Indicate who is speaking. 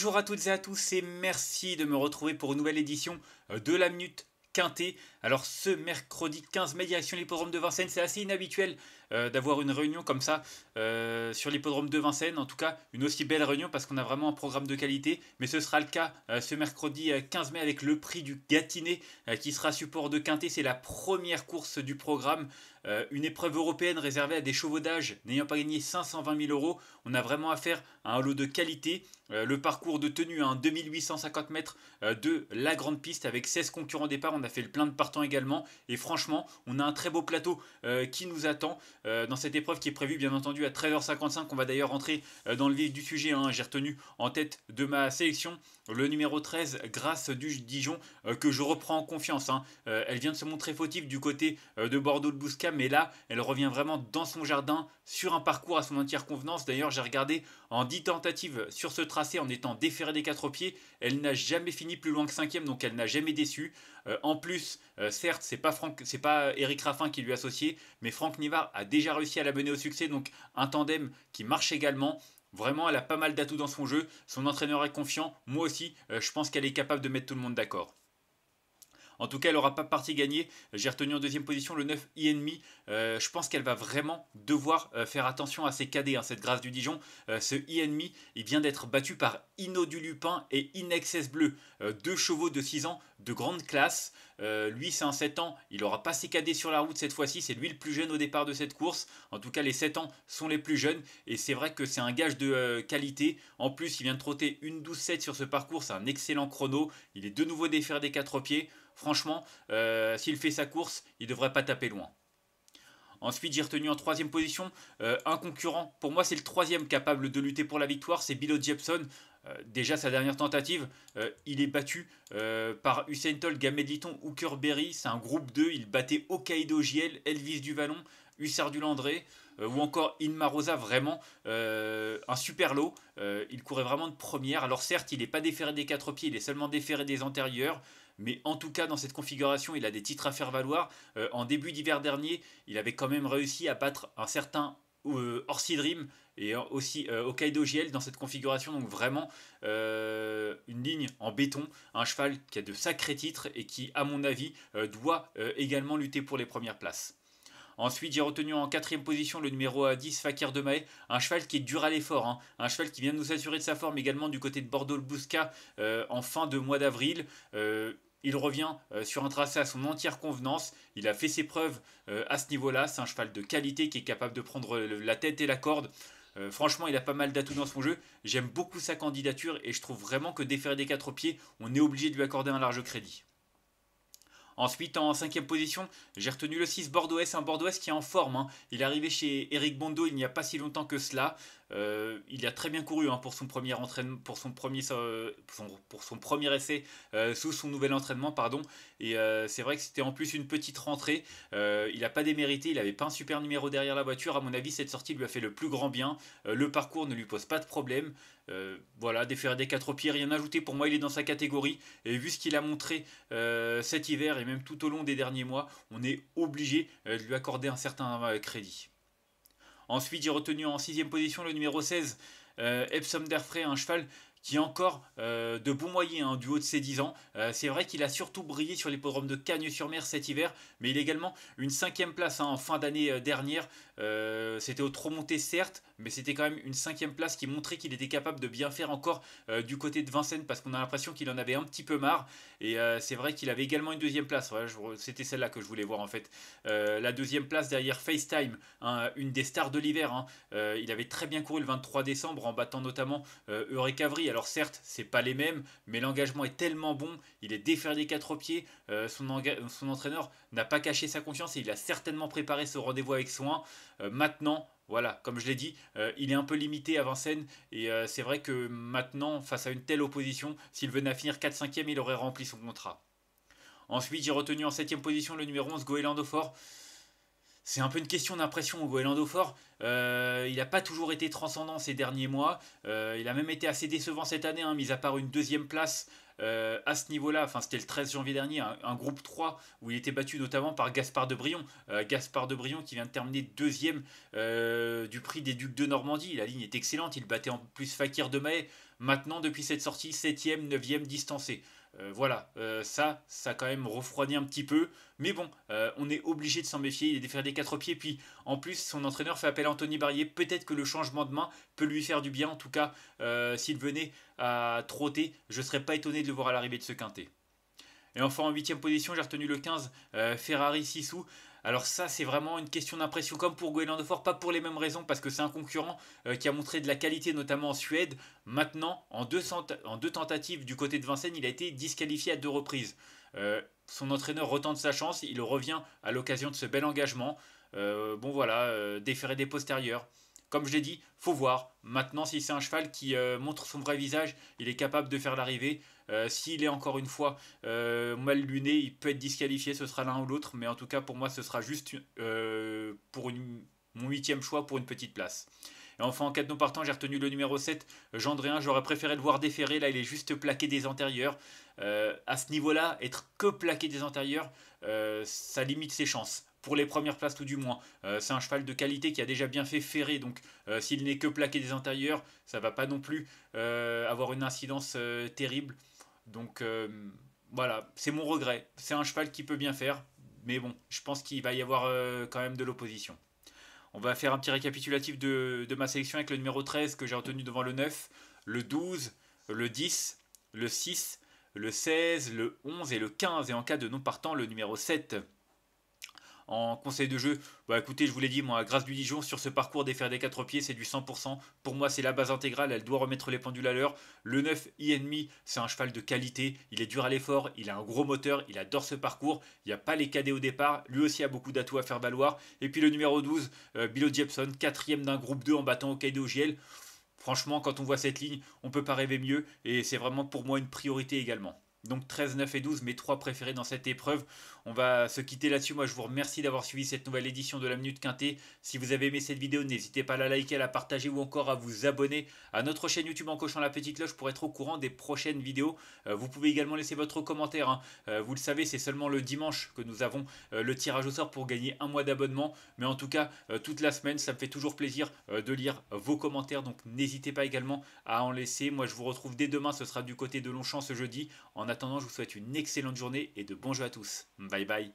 Speaker 1: Bonjour à toutes et à tous et merci de me retrouver pour une nouvelle édition euh, de la Minute Quintée. Alors ce mercredi 15 mai, direction l'hippodrome de Vincennes, c'est assez inhabituel euh, d'avoir une réunion comme ça euh, sur l'hippodrome de Vincennes. En tout cas, une aussi belle réunion parce qu'on a vraiment un programme de qualité. Mais ce sera le cas euh, ce mercredi 15 mai avec le prix du Gâtinais qui sera support de Quintet. C'est la première course du programme. une épreuve européenne réservée à des chevaux d'âge n'ayant pas gagné 520 000 euros. On a vraiment affaire à un lot de qualité. le parcours de tenue à 2850 mètres de la grande piste avec 16 concurrents départ. On a fait le plein de partants également. Et franchement, on a un très beau plateau qui nous attend. Euh, dans cette épreuve qui est prévue bien entendu à 13h55. On va d'ailleurs rentrer euh, dans le vif du sujet. Hein. J'ai retenu en tête de ma sélection le numéro 13, Grâce du Dijon, euh, que je reprends en confiance. Hein. Euh, elle vient de se montrer fautive du côté euh, de Bordeaux de Bousca, mais là, elle revient vraiment dans son jardin, sur un parcours à son entière convenance. D'ailleurs, j'ai regardé en 10 tentatives sur ce tracé en étant déféré des quatre pieds. Elle n'a jamais fini plus loin que 5 donc elle n'a jamais déçu. en plus, certes, c'est pas, c'est pas Eric Raffin qui lui a associé, mais Franck Nivard a déjà réussi à la au succès, donc un tandem qui marche également. Vraiment, elle a pas mal d'atouts dans son jeu. Son entraîneur est confiant. Moi aussi, euh, je pense qu'elle est capable de mettre tout le monde d'accord. En tout cas, elle n'aura pas partie gagnée. J'ai retenu en deuxième position le 9 INMI. Euh, je pense qu'elle va vraiment devoir euh, faire attention à ses cadets, hein, cette grâce du Dijon. Euh, ce INMI, il vient d'être battu par Ino du Lupin et Inexcess Bleu. Euh, deux chevaux de 6 ans de grande classe. Euh, lui, c'est un 7 ans. Il n'aura pas ses cadets sur la route cette fois-ci. C'est lui le plus jeune au départ de cette course. En tout cas, les 7 ans sont les plus jeunes. Et c'est vrai que c'est un gage de qualité. En plus, il vient de trotter une 12-7 sur ce parcours. C'est un excellent chrono. Il est de nouveau défaire des 4 pieds. Franchement, euh, s'il fait sa course, il ne devrait pas taper loin. Ensuite, j'ai retenu en troisième position euh, un concurrent. Pour moi, c'est le troisième capable de lutter pour la victoire, c'est Bilo Jepson. Euh, déjà, sa dernière tentative, il est battu par Usain Tol, Gamed Hooker Berry. C'est un groupe 2. Il battait okaido JL, Elvis Duvalon, Hussard du Landré. Euh, ou encore Inmarosa, vraiment euh, un super lot. Euh, il courait vraiment de première. Alors certes, il n'est pas déféré des quatre pieds, il est seulement déféré des antérieurs mais en tout cas dans cette configuration il a des titres à faire valoir. en début d'hiver dernier il avait quand même réussi à battre un certain euh, et aussi Hokkaido GL dans cette configuration donc vraiment une ligne en béton, un cheval qui a de sacrés titres et qui à mon avis doit également lutter pour les premières places. Ensuite, j'ai retenu en quatrième position le numéro 10 Fakir Demae, un cheval qui est dur à l'effort, hein. un cheval qui vient de nous assurer de sa forme également du côté de Bordeaux-Bousca euh, en fin de mois d'avril. Euh, il revient euh, sur un tracé à son entière convenance. Il a fait ses preuves à ce niveau-là. C'est un cheval de qualité qui est capable de prendre la tête et la corde. franchement, il a pas mal d'atouts dans son jeu. J'aime beaucoup sa candidature et je trouve vraiment que défaire des quatre pieds, on est obligé de lui accorder un large crédit. Ensuite, en cinquième position, j'ai retenu le 6 Bordeaux-S, un Bordeaux-S qui est en forme. Hein. Il est arrivé chez Eric Bondo il n'y a pas si longtemps que cela. Euh, il a très bien couru hein, pour son premier entraînement, pour son premier, pour, son, premier essai euh, sous son nouvel entraînement, pardon. Et euh, c'est vrai que c'était en plus une petite rentrée. il n'a pas démérité, il n'avait pas un super numéro derrière la voiture. À mon avis, cette sortie lui a fait le plus grand bien. le parcours ne lui pose pas de problème. voilà, des des quatre pieds, rien ajouté. Pour moi, il est dans sa catégorie. Et vu ce qu'il a montré cet hiver et même tout au long des derniers mois, on est obligé de lui accorder un certain crédit. Ensuite, j'ai retenu en sixième position le numéro 16, euh, Epsom Derfray, un cheval qui est encore euh, de bon moyen hein, du haut de ses 10 ans. Euh, c'est vrai qu'il a surtout brillé sur l'hippodrome de Cagnes-sur-Mer cet hiver, mais il a également une cinquième place hein, en fin d'année euh, dernière. c'était au trop monté certes, mais c'était quand même une cinquième place qui montrait qu'il était capable de bien faire encore du côté de Vincennes, parce qu'on a l'impression qu'il en avait un petit peu marre. Et c'est vrai qu'il avait également une deuxième place. c'était celle-là que je voulais voir en fait. la deuxième place derrière FaceTime, hein, une des stars de l'hiver. Hein. il avait très bien couru le 23 décembre en battant notamment Eureka alors certes, c'est pas les mêmes, mais l'engagement est tellement bon, il est déferlé des quatre pieds, euh, son, entraîneur n'a pas caché sa confiance et il a certainement préparé ce rendez-vous avec soin. Euh, maintenant, voilà, comme je l'ai dit, euh, il est un peu limité à Vincennes et c'est vrai que maintenant, face à une telle opposition, s'il venait à finir 4-5e, il aurait rempli son contrat. Ensuite, j'ai retenu en 7 position le numéro 11 Goéland c'est un peu une question d'impression. au Goélandophore, euh, Fort, il n'a pas toujours été transcendant ces derniers mois. Euh, il a même été assez décevant cette année, hein, mis à part une deuxième place euh, à ce niveau-là. Enfin, c'était le 13 janvier dernier, un, groupe 3 où il était battu notamment par Gaspard de Brion. Gaspard de Brion qui vient de terminer deuxième du prix des Ducs de Normandie. La ligne est excellente. Il battait en plus Fakir de May. Maintenant, depuis cette sortie, septième, neuvième distancé. Euh, voilà, euh, ça, ça a quand même refroidit un petit peu. Mais bon, euh, on est obligé de s'en méfier. Il est défaire des quatre pieds. Puis en plus, son entraîneur fait appel à Anthony Barrier. Peut-être que le changement de main peut lui faire du bien. En tout cas, s'il venait à trotter, je ne serais pas étonné de le voir à l'arrivée de ce quintet. Et enfin, en huitième position, j'ai retenu le 15, Ferrari Sissou. Alors ça, c'est vraiment une question d'impression, comme pour Goéland de pas pour les mêmes raisons, parce que c'est un concurrent euh, qui a montré de la qualité, notamment en Suède. Maintenant, en deux, tentatives du côté de Vincennes, il a été disqualifié à deux reprises. Euh, son entraîneur retente sa chance, il revient à l'occasion de ce bel engagement. Euh, bon voilà, déféré des postérieurs. Comme je l'ai dit, faut voir. Maintenant, si c'est un cheval qui euh, montre son vrai visage, il est capable de faire l'arrivée. Euh, s'il est encore une fois euh, mal luné, il peut être disqualifié, ce sera l'un ou l'autre. Mais en tout cas, pour moi, ce sera juste pour mon huitième choix pour une petite place. Et enfin, en de non-partant, j'ai retenu le numéro 7, Gendréen. J'aurais préféré le voir déféré. Là, il est juste plaqué des antérieurs. à ce niveau-là, être que plaqué des antérieurs, ça limite ses chances pour les premières places tout du moins. Euh, c'est un cheval de qualité qui a déjà bien fait ferrer, donc euh, s'il n'est que plaqué des intérieurs, ça va pas non plus euh, avoir une incidence terrible. Donc voilà, c'est mon regret. C'est un cheval qui peut bien faire, mais bon, je pense qu'il va y avoir quand même de l'opposition. On va faire un petit récapitulatif de, de ma sélection avec le numéro 13 que j'ai retenu devant le 9, le 12, le 10, le 6, le 16, le 11 et le 15, et en cas de non partant, le numéro 7. En conseil de jeu, bah, écoutez, je vous l'ai dit, moi, Grâce du Dijon, sur ce parcours des des 4 pieds, c'est du 100%. Pour moi, c'est la base intégrale, elle doit remettre les pendules à l'heure. Le 9 INMI, c'est un cheval de qualité, il est dur à l'effort, il a un gros moteur, il adore ce parcours, il n'y a pas les cadets au départ, lui aussi a beaucoup d'atouts à faire valoir. Et puis le numéro 12, Billo euh, Bilo quatrième d'un groupe 2 en battant Kaido GL. Franchement, quand on voit cette ligne, on ne peut pas rêver mieux et c'est vraiment pour moi une priorité également. Donc 13, 9 et 12, mes trois préférés dans cette épreuve. On va se quitter là-dessus. Moi, je vous remercie d'avoir suivi cette nouvelle édition de la Minute Quintée. Si vous avez aimé cette vidéo, n'hésitez pas à la liker, à la partager ou encore à vous abonner à notre chaîne YouTube en cochant la petite cloche pour être au courant des prochaines vidéos. Euh, vous pouvez également laisser votre commentaire. Hein. Euh, vous le savez, c'est seulement le dimanche que nous avons euh, le tirage au sort pour gagner un mois d'abonnement. Mais en tout cas, toute la semaine, ça me fait toujours plaisir de lire vos commentaires. Donc n'hésitez pas également à en laisser. Moi, je vous retrouve dès demain. Ce sera du côté de Longchamp ce jeudi. En en attendant, je vous souhaite une excellente journée et de bons jeux à tous. Bye bye